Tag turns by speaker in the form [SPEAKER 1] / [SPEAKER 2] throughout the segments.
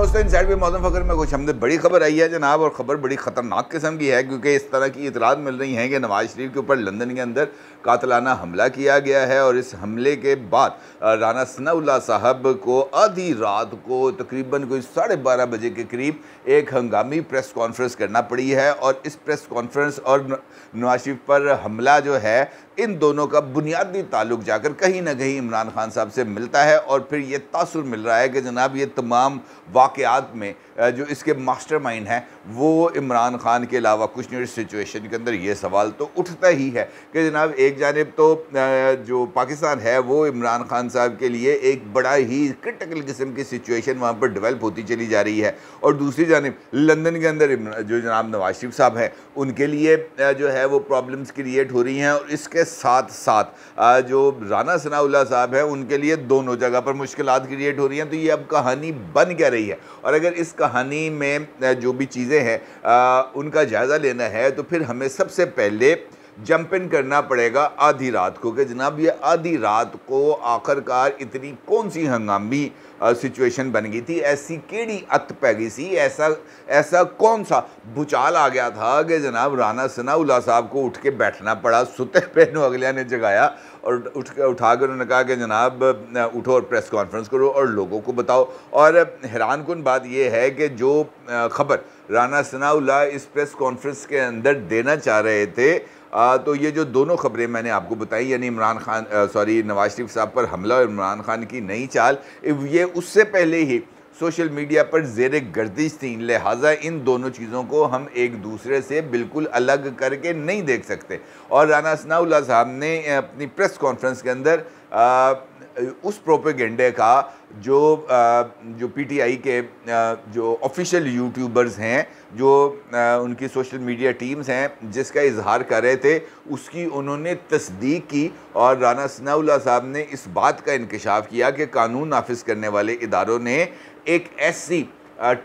[SPEAKER 1] दोस्तों इन साइड भी मौसम फ़खर में कुछ हमने बड़ी खबर आई है जनाब और ख़बर बड़ी ख़तरनाक किस्म की है क्योंकि इस तरह की इतलात मिल रही हैं कि नवाज़ शरीफ के ऊपर लंदन के अंदर कातलाना हमला किया गया है और इस हमले के बाद राना सनाउल्ला साहब को आधी रात को तकरीबन कोई साढ़े बारह बजे के करीब एक हंगामी प्रेस कॉन्फ्रेंस करना पड़ी है और इस प्रेस कॉन्फ्रेंस और नवाज शरीफ पर हमला जो है इन दोनों का बुनियादी ताल्लुक जाकर कहीं ना कहीं इमरान खान साहब से मिलता है और फिर ये तासर मिल रहा है कि जनाब ये तमाम वाक़ात में जो इसके मास्टर माइंड हैं वो इमरान खान के अलावा कुछ नहीं सिचुएशन के अंदर ये सवाल तो उठता ही है कि जनाब एक जानब तो जो पाकिस्तान है वो इमरान खान साहब के लिए एक बड़ा ही क्रिटिकल किस्म की सिचुएशन वहाँ पर डिवेल्प होती चली जा रही है और दूसरी जानब लंदन के अंदर जो जनाब नवाज शरीफ साहब हैं उनके लिए जो है वो प्रॉब्लम्स क्रिएट हो रही हैं और इसके साथ साथ जो राना सनाउल्ला साहब हैं उनके लिए दोनों जगह पर मुश्किल क्रिएट हो रही हैं तो ये अब कहानी बन क्या रही है और अगर इस कहानी में जो भी चीज़ें हैं उनका जायज़ा लेना है तो फिर हमें सबसे पहले जंप इन करना पड़ेगा आधी रात को कि जनाब ये आधी रात को आखिरकार इतनी कौन सी हंगामी सिचुएशन बन गई थी ऐसी केड़ी अत पै गई सी ऐसा ऐसा कौन सा भूचाल आ गया था कि जनाब राना सनाउल्ला साहब को उठ के बैठना पड़ा सुते पे अगलिया ने जगाया और उठ उठा कर उन्होंने कहा कि जनाब उठो और प्रेस कॉन्फ्रेंस करो और लोगों को बताओ और हैरान कन बात यह है कि जो खबर राना सनाउल्ला इस प्रेस कॉन्फ्रेंस के अंदर देना चाह रहे थे आ, तो ये जो दोनों खबरें मैंने आपको बताई यानी इमरान खान सॉरी नवाज शरीफ साहब पर हमला और इमरान खान की नई चाल ये उससे पहले ही सोशल मीडिया पर जेर गर्दिश थी लिहाजा इन दोनों चीज़ों को हम एक दूसरे से बिल्कुल अलग करके नहीं देख सकते और राना सनाउल्ला साहब ने अपनी प्रेस कॉन्फ्रेंस के अंदर आ, उस प्रोपेगेंडे का जो आ, जो पीटीआई के आ, जो ऑफिशियल यूट्यूबर्स हैं जो उनकी सोशल मीडिया टीम्स हैं जिसका इजहार कर रहे थे उसकी उन्होंने तस्दीक की और राना सनाउल्ला साहब ने इस बात का इंकशाफ किया कि कानून नाफिज करने वाले इदारों ने एक ऐसी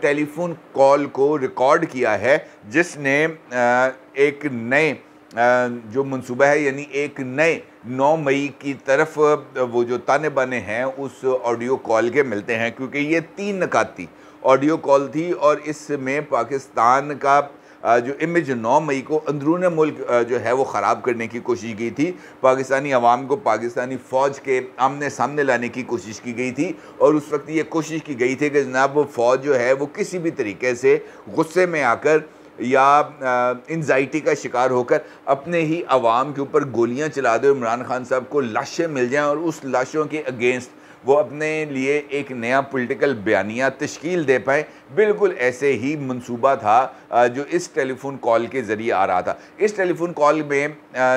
[SPEAKER 1] टेलीफोन कॉल को रिकॉर्ड किया है जिसने एक नए जो मंसूबा है यानी एक नए 9 मई की तरफ वो जो ताने बने हैं उस ऑडियो कॉल के मिलते हैं क्योंकि ये तीन नकाती ऑडियो कॉल थी और इसमें पाकिस्तान का जो इमेज 9 मई को अंदरून मुल्क जो है वो ख़राब करने की कोशिश की थी पाकिस्तानी अवाम को पाकिस्तानी फ़ौज के आमने सामने लाने की कोशिश की गई थी और उस वक्त ये कोशिश की गई थी कि जनाब वो फ़ौज जो है वो किसी भी तरीके से गुस्से में आकर या इन्जाइटी का शिकार होकर अपने ही अवाम के ऊपर गोलियां चला दे इमरान खान साहब को लाशें मिल जाएं और उस लाशों के अगेंस्ट वो अपने लिए एक नया पोलिटिकल बयानिया तश्कील दे पाएँ बिल्कुल ऐसे ही मनसूबा था जो इस टेलीफोन कॉल के ज़रिए आ रहा था इस टेलीफोन कॉल में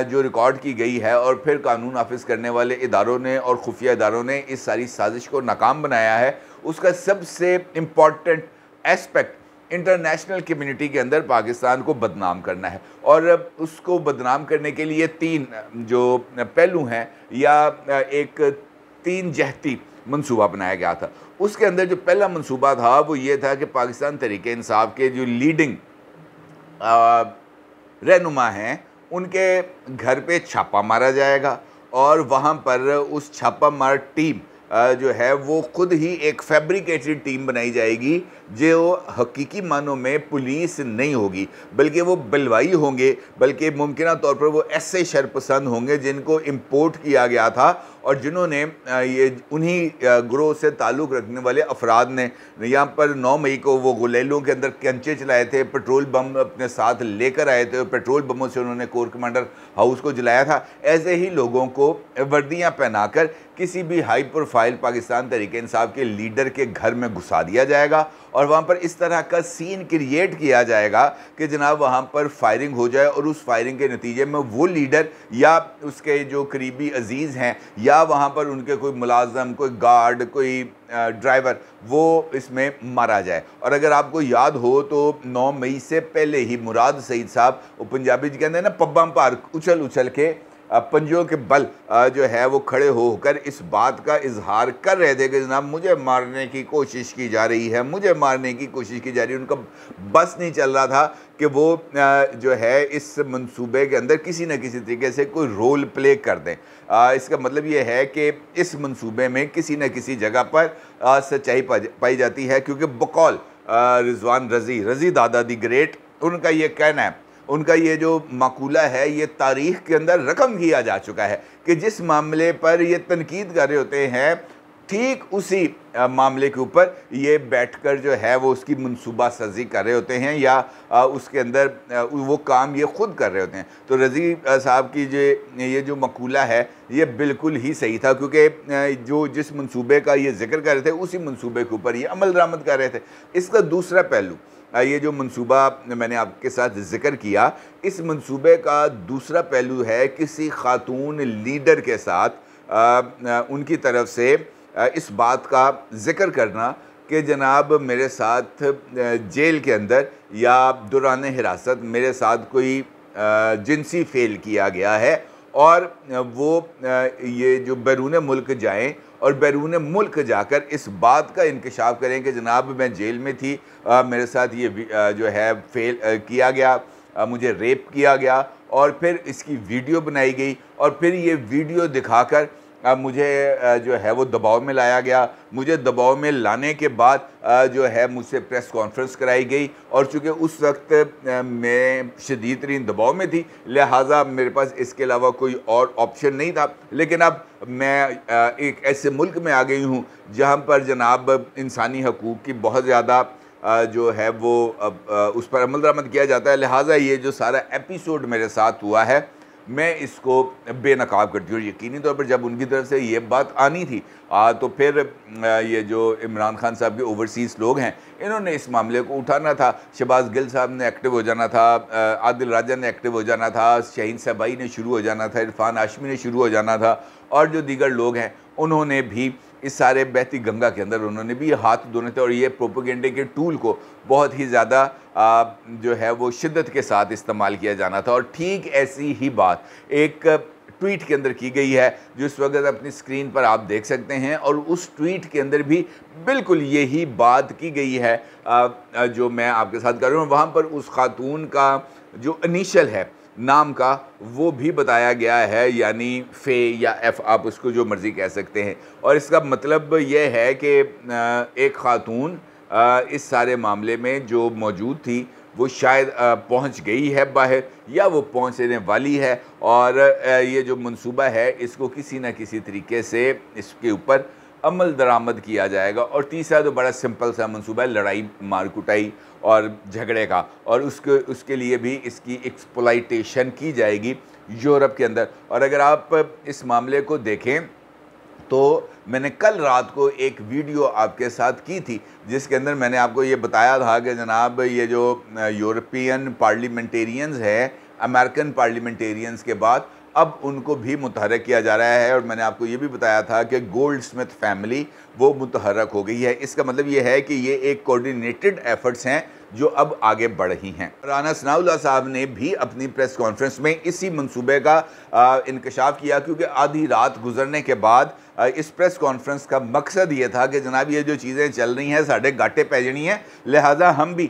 [SPEAKER 1] जो रिकॉर्ड की गई है और फिर कानून नाफिज करने वाले इदारों ने और खुफिया इदारों ने इस सारी साजिश को नाकाम बनाया है उसका सबसे इम्पॉर्टेंट एस्पेक्ट इंटरनेशनल कम्युनिटी के अंदर पाकिस्तान को बदनाम करना है और उसको बदनाम करने के लिए तीन जो पहलू हैं या एक तीन जहती मंसूबा बनाया गया था उसके अंदर जो पहला मंसूबा था वो ये था कि पाकिस्तान तरीके इंसाफ के जो लीडिंग रहनुमा हैं उनके घर पे छापा मारा जाएगा और वहाँ पर उस छापा मार टीम जो है वो खुद ही एक फैब्रिकेटेड टीम बनाई जाएगी जो हकीकी मानों में पुलिस नहीं होगी बल्कि वो बलवाई होंगे बल्कि मुमकिन तौर पर वो ऐसे शरपसंद होंगे जिनको इम्पोर्ट किया गया था और जिन्होंने ये उन्हीं ग्रोह से ताल्लुक़ रखने वाले अफराद ने यहाँ पर 9 मई को वो गुलेलों के अंदर कंचे चलाए थे पेट्रोल बम अपने साथ लेकर आए थे पेट्रोल बमों से उन्होंने कोर कमांडर हाउस को जलाया था ऐसे ही लोगों को वर्दियाँ पहनाकर किसी भी हाई प्रोफाइल पाकिस्तान तरीके इंसाफ के लीडर के घर में घुसा दिया जाएगा और वहाँ पर इस तरह का सीन क्रिएट किया जाएगा कि जनाब वहाँ पर फायरिंग हो जाए और उस फायरिंग के नतीजे में वो लीडर या उसके जो करीबी अजीज़ हैं या वहाँ पर उनके कोई मुलाजम कोई गार्ड कोई ड्राइवर वो इसमें मारा जाए और अगर आपको याद हो तो 9 मई से पहले ही मुराद सईद साहब वो पंजाबी जी कहते हैं ना पब्बा पार्क उछल उछल के पंजों के बल जो है वो खड़े होकर इस बात का इजहार कर रहे थे कि जनाब मुझे मारने की कोशिश की जा रही है मुझे मारने की कोशिश की जा रही है उनका बस नहीं चल रहा था कि वो जो है इस मंसूबे के अंदर किसी न किसी तरीके से कोई रोल प्ले कर दें इसका मतलब ये है कि इस मंसूबे में किसी न किसी जगह पर सच्चाई पाई जाती है क्योंकि बकौल रिजवान रज़ी रज़ी दादा दी ग्रेट उनका ये कहना है उनका ये जो माकूला है ये तारीख़ के अंदर रकम किया जा चुका है कि जिस मामले पर ये तनकीद कर रहे होते हैं ठीक उसी मामले के ऊपर ये बैठकर जो है वो उसकी मनसूबा सजी कर रहे होते हैं या उसके अंदर वो काम ये ख़ुद कर रहे होते हैं तो रज़ी साहब की जो ये जो मकूला है ये बिल्कुल ही सही था क्योंकि जो जिस मनसूबे का ये जिक्र कर रहे थे उसी मनसूबे के ऊपर ये अमल दरामद कर रहे थे इसका दूसरा पहलू ये जो मंसूबा मैंने आपके साथ ज़िक्र किया इस मंसूबे का दूसरा पहलू है किसी खातून लीडर के साथ आ, उनकी तरफ से इस बात का ज़िक्र करना कि जनाब मेरे साथ जेल के अंदर या दुरान हिरासत मेरे साथ कोई जिनसी फेल किया गया है और वो ये जो बैरून मुल्क जाएं और बैरून मुल्क जाकर इस बात का इंकशाफ करें कि जनाब मैं जेल में थी आ, मेरे साथ ये आ, जो है फेल आ, किया गया आ, मुझे रेप किया गया और फिर इसकी वीडियो बनाई गई और फिर ये वीडियो दिखाकर मुझे जो है वो दबाव में लाया गया मुझे दबाव में लाने के बाद जो है मुझसे प्रेस कॉन्फ्रेंस कराई गई और चूँकि उस वक्त मैं शदीद तरीन दबाव में थी लिहाजा मेरे पास इसके अलावा कोई और ऑप्शन नहीं था लेकिन अब मैं एक ऐसे मुल्क में आ गई हूँ जहाँ पर जनाब इंसानी हकूक़ की बहुत ज़्यादा जो है वो उस पर अमल दरामद किया जाता है लिहाजा ये जो सारा एपिसोड मेरे साथ हुआ है मैं इसको बेनकाब करती हूँ यकीनी तौर पर जब उनकी तरफ से ये बात आनी थी आ, तो फिर ये जो इमरान खान साहब के ओवरसीज़ लोग हैं इन्होंने इस मामले को उठाना था शहबाज गिल साहब ने एक्टिव हो जाना था आदिल राजा ने एक्टिव हो जाना था शहीन सबाई ने शुरू हो जाना था इरफान आशमी ने शुरू हो जाना था और जो दीगर लोग हैं उन्होंने भी इस सारे बहती गंगा के अंदर उन्होंने भी हाथ धोने थे और ये प्रोपोगेंडे के टूल को बहुत ही ज़्यादा जो है वो शिद्दत के साथ इस्तेमाल किया जाना था और ठीक ऐसी ही बात एक ट्वीट के अंदर की गई है जो इस वक्त अपनी स्क्रीन पर आप देख सकते हैं और उस ट्वीट के अंदर भी बिल्कुल यही बात की गई है जो मैं आपके साथ कर रहा हूँ वहाँ पर उस खातून का जो इनिशियल है नाम का वो भी बताया गया है यानी फ़े या एफ़ आप उसको जो मर्ज़ी कह सकते हैं और इसका मतलब यह है कि एक ख़ातून इस सारे मामले में जो मौजूद थी वो शायद पहुंच गई है बाहर या वो पहुंचने वाली है और ये जो मंसूबा है इसको किसी न किसी तरीके से इसके ऊपर अमल दरामद किया जाएगा और तीसरा तो बड़ा सिंपल सा मनसूबा है लड़ाई मार कुटाई और झगड़े का और उसके उसके लिए भी इसकी एक्सप्लाइटेशन की जाएगी यूरोप के अंदर और अगर आप इस मामले को देखें तो मैंने कल रात को एक वीडियो आपके साथ की थी जिसके अंदर मैंने आपको ये बताया था कि जनाब ये जो यूरोपियन पार्लियामेंटेरियंस हैं अमेरिकन पार्लियामेंटेरियंस के बाद अब उनको भी मुतहरक किया जा रहा है और मैंने आपको ये भी बताया था कि गोल्ड स्मिथ फैमिली वो मुतहरक हो गई है इसका मतलब ये है कि ये एक कोऑर्डिनेटेड एफर्ट्स हैं जो अब आगे बढ़ रही हैं राना सनाउल्ला साहब ने भी अपनी प्रेस कॉन्फ्रेंस में इसी मनसूबे का इंकशाफ किया क्योंकि आधी रात गुजरने के बाद इस प्रेस कॉन्फ्रेंस का मकसद ये था कि जनाब ये जो चीज़ें चल रही हैं साढ़े घाटे पै हैं लिहाजा हम भी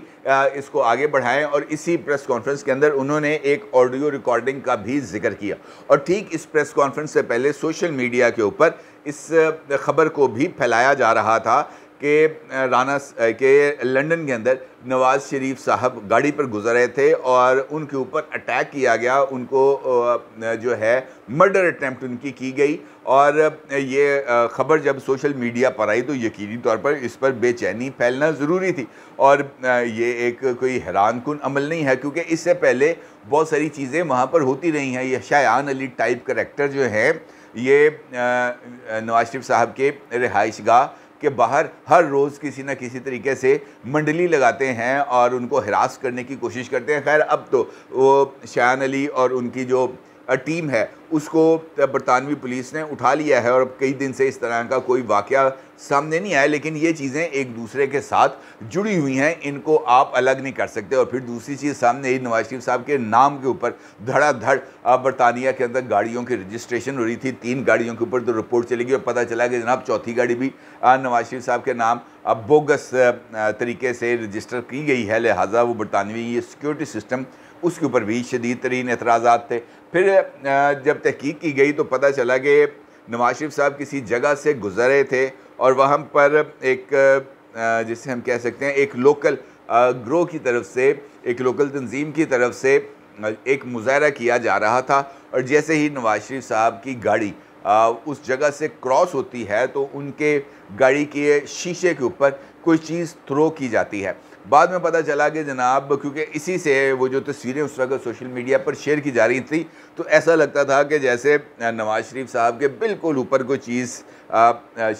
[SPEAKER 1] इसको आगे बढ़ाएं और इसी प्रेस कॉन्फ्रेंस के अंदर उन्होंने एक ऑडियो रिकॉर्डिंग का भी जिक्र किया और ठीक इस प्रेस कॉन्फ्रेंस से पहले सोशल मीडिया के ऊपर इस खबर को भी फैलाया जा रहा था कि राना के लंदन के अंदर नवाज़ शरीफ साहब गाड़ी पर गुजर रहे थे और उनके ऊपर अटैक किया गया उनको जो है मर्डर अटैम्प्ट उनकी की गई और ये ख़बर जब सोशल मीडिया पर आई तो यकीनी तौर पर इस पर बेचैनी फैलना ज़रूरी थी और ये एक कोई हैरान कन अमल नहीं है क्योंकि इससे पहले बहुत सारी चीज़ें वहाँ पर होती रही हैं ये शायान अली टाइप करेक्टर जो हैं ये नवाज शरीफ साहब के रहाइश गाह कि बाहर हर रोज़ किसी न किसी तरीके से मंडली लगाते हैं और उनको हरास करने की कोशिश करते हैं खैर अब तो वो शान अली और उनकी जो टीम है उसको बरतानवी पुलिस ने उठा लिया है और कई दिन से इस तरह का कोई वाक़ सामने नहीं आया लेकिन ये चीज़ें एक दूसरे के साथ जुड़ी हुई हैं इनको आप अलग नहीं कर सकते और फिर दूसरी चीज़ सामने ही नवाज शरीफ साहब के नाम के ऊपर धड़ाधड़ बरतानिया के अंदर गाड़ियों की रजिस्ट्रेशन हो रही थी तीन गाड़ियों के ऊपर तो रिपोर्ट चली गई और पता चला कि जनाब चौथी गाड़ी भी नवाज शरीफ साहब के नाम अब बोगस तरीके से रजिस्टर की गई है लिहाजा वो बरतानवी ये सिक्योरिटी सिस्टम उसके ऊपर भी शदीद तरीन एतराज़ा थे फिर जब तहकीक की गई तो पता चला कि नवाज शरीफ साहब किसी जगह से गुजरे थे और वहाँ पर एक जिसे हम कह सकते हैं एक लोकल ग्रो की तरफ से एक लोकल तंजीम की तरफ से एक मुजाहरा किया जा रहा था और जैसे ही नवाज शरीफ साहब की गाड़ी उस जगह से क्रॉस होती है तो उनके गाड़ी के शीशे के ऊपर कोई चीज़ थ्रो की जाती है बाद में पता चला कि जनाब क्योंकि इसी से वो जो तस्वीरें उस वक्त सोशल मीडिया पर शेयर की जा रही थी तो ऐसा लगता था कि जैसे नवाज़ शरीफ साहब के बिल्कुल ऊपर कोई चीज़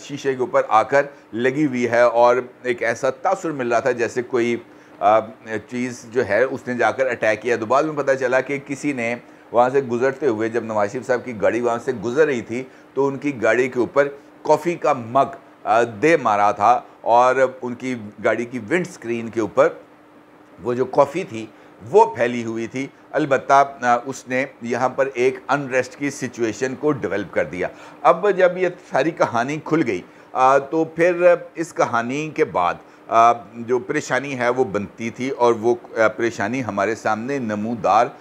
[SPEAKER 1] शीशे के ऊपर आकर लगी हुई है और एक ऐसा तासर मिल रहा था जैसे कोई चीज़ जो है उसने जाकर अटैक किया तो बाद में पता चला कि किसी ने वहाँ से गुजरते हुए जब नवाज शरीफ साहब की गाड़ी वहाँ से गुजर रही थी तो उनकी गाड़ी के ऊपर कॉफ़ी का मग दे मारा था और उनकी गाड़ी की विंड स्क्रीन के ऊपर वो जो कॉफ़ी थी वो फैली हुई थी अलबत् उसने यहाँ पर एक अनरेस्ट की सिचुएशन को डेवलप कर दिया अब जब ये सारी कहानी खुल गई तो फिर इस कहानी के बाद जो परेशानी है वो बनती थी और वो परेशानी हमारे सामने नमूदार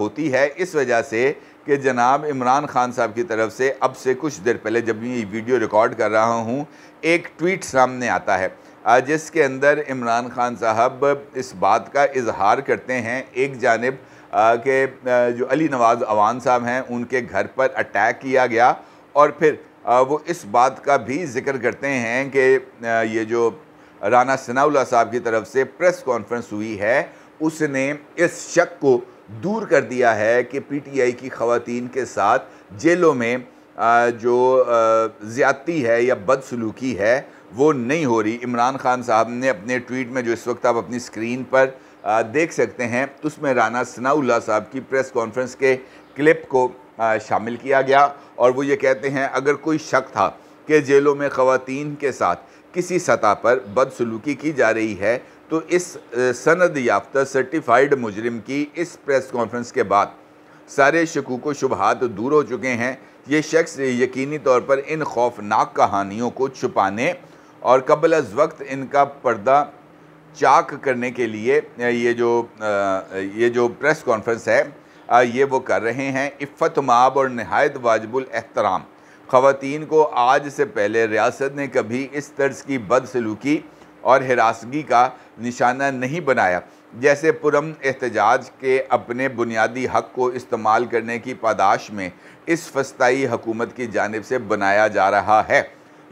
[SPEAKER 1] होती है इस वजह से कि जनाब इमरान खान साहब की तरफ से अब से कुछ देर पहले जब मैं ये वीडियो रिकॉर्ड कर रहा हूँ एक ट्वीट सामने आता है जिसके अंदर इमरान खान साहब इस बात का इजहार करते हैं एक जानब के जो अली नवाज़ अवान साहब हैं उनके घर पर अटैक किया गया और फिर वो इस बात का भी जिक्र करते हैं कि ये जो राना सनाउल्ला साहब की तरफ से प्रेस कॉन्फ्रेंस हुई है उसने इस शक को दूर कर दिया है कि पीटीआई की खातन के साथ जेलों में जो ज़्यादती है या बदसलूकी है वो नहीं हो रही इमरान खान साहब ने अपने ट्वीट में जो इस वक्त आप अपनी स्क्रीन पर देख सकते हैं उसमें राना सनाउल्ला साहब की प्रेस कॉन्फ्रेंस के क्लिप को शामिल किया गया और वो ये कहते हैं अगर कोई शक था कि जेलों में ख़वान के साथ किसी सतह पर बदसलूकी की जा रही है तो इस सनद याफ्ता सर्टिफाइड मुजरिम की इस प्रेस कॉन्फ्रेंस के बाद सारे शकूक व शुबहत दूर हो चुके हैं ये शख्स यकीनी तौर पर इन खौफनाक कहानियों को छुपाने और कबल अज वक्त इनका पर्दा चाक करने के लिए ये जो ये जो प्रेस कॉन्फ्रेंस है ये वो कर रहे हैं इफ़्फ़त माब और नहायत वाजबुल एहतराम ख़वान को आज से पहले रियासत ने कभी इस तर्ज की बदसलूकी और हिरासगी का निशाना नहीं बनाया जैसे पुरम एहतजाज के अपने बुनियादी हक को इस्तेमाल करने की पादाश में इस फस्ताई हकूमत की जानब से बनाया जा रहा है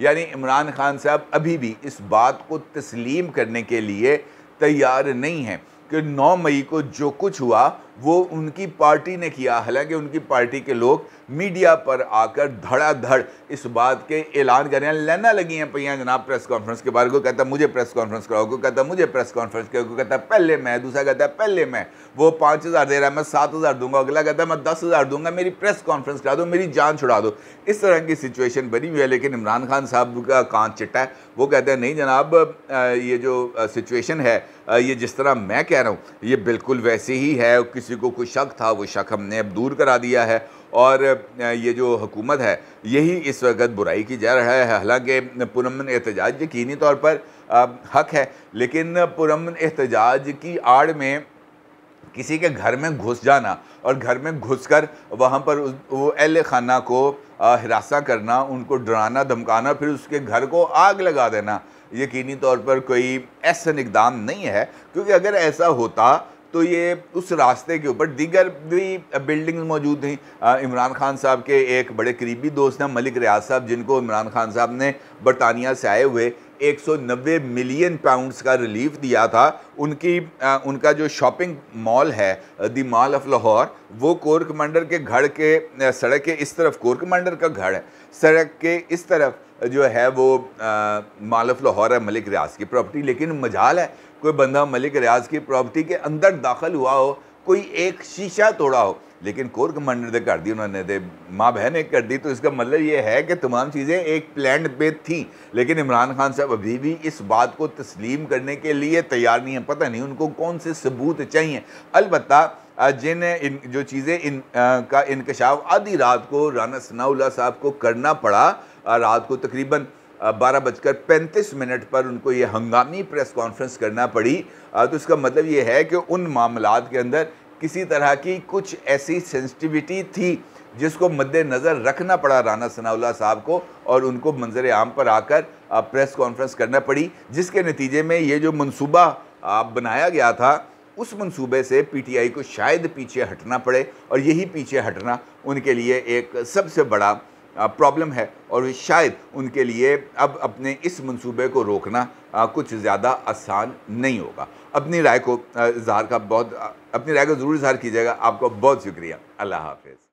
[SPEAKER 1] यानी इमरान खान साहब अभी भी इस बात को तस्लीम करने के लिए तैयार नहीं हैं कि 9 मई को जो कुछ हुआ वो उनकी पार्टी ने किया हालांकि उनकी पार्टी के लोग मीडिया पर आकर धड़ाधड़ इस बात के ऐलान कर रहे हैं लेना लगी हैं पहिया जनाब प्रेस कॉन्फ्रेंस के बारे को कहता है मुझे प्रेस कॉन्फ्रेंस कराओ को कहता मुझे प्रेस कॉन्फ्रेंस कराओ को कहता पहले मैं दूसरा कहता है पहले मैं वो पाँच हज़ार दे रहा है मैं सात हज़ार दूंगा अगला कहता है मैं दस हज़ार दूंगा मेरी प्रेस कॉन्फ्रेंस करा दो मेरी जान छुड़ा दो इस तरह की सिचुएशन बनी हुई है लेकिन इमरान खान साहब का कांच चिट्टा है वो कहते हैं नहीं जनाब ये जो सिचुएशन है ये जिस तरह मैं कह रहा हूँ ये बिल्कुल वैसे ही है किसी किसी को कोई शक था वो शक हमने अब दूर करा दिया है और ये जो हुकूमत है यही इस वक्त बुराई की जा रहा है हालांकि पुरमन एहतजाज यकीनी तौर पर हक है लेकिन पुरमन एहतजाज की आड़ में किसी के घर में घुस जाना और घर में घुस कर वहाँ पर वो एल खाना को हिरासा करना उनको डराना धमकाना फिर उसके घर को आग लगा देना यकीनी तौर पर कोई ऐसा इकदाम नहीं है क्योंकि अगर ऐसा होता तो ये उस रास्ते के ऊपर दीगर भी बिल्डिंग्स मौजूद थी इमरान खान साहब के एक बड़े करीबी दोस्त हैं मलिक रियाज साहब जिनको इमरान खान साहब ने बरतानिया से आए हुए 190 मिलियन पाउंड्स का रिलीफ दिया था उनकी आ, उनका जो शॉपिंग मॉल है दी मॉल ऑफ लाहौर वो कोर कमांडर के घर के सड़क के इस तरफ कोर कमांडर का घर है सड़क के इस तरफ जो है वो मॉल ऑफ लाहौर है मलिक रियाज की प्रॉपर्टी लेकिन मजाल है कोई बंदा मलिक रियाज की प्रॉपर्टी के अंदर दाखिल हुआ हो कोई एक शीशा तोड़ा हो लेकिन कोर कमांडर ने कर दी उन्होंने दे माँ बहन ने कर दी तो इसका मतलब ये है कि तमाम चीज़ें एक प्लान पे थी लेकिन इमरान खान साहब अभी भी इस बात को तस्लीम करने के लिए तैयार नहीं है पता नहीं उनको कौन से सबूत चाहिए अलबत् जिन इन जो चीज़ें इन आ, का इनकशाफ आधी रात को राना सनाउल्ला साहब को करना पड़ा रात को तकरीबन बारह बजकर पैंतीस मिनट पर उनको ये हंगामी प्रेस कॉन्फ्रेंस करना पड़ी तो इसका मतलब ये है कि उन मामला के अंदर किसी तरह की कुछ ऐसी सेंसिटिविटी थी जिसको मद्देनज़र रखना पड़ा राना सनाउल्ला साहब को और उनको मंजर आम पर आकर प्रेस कॉन्फ्रेंस करना पड़ी जिसके नतीजे में ये जो मनसूबा बनाया गया था उस मनसूबे से पीटीआई को शायद पीछे हटना पड़े और यही पीछे हटना उनके लिए एक सबसे बड़ा प्रॉब्लम है और शायद उनके लिए अब अपने इस मंसूबे को रोकना कुछ ज़्यादा आसान नहीं होगा अपनी राय को इजहार का बहुत अपनी राय को ज़रूर इजहार कीजिएगा आपका बहुत शुक्रिया अल्लाह हाफिज़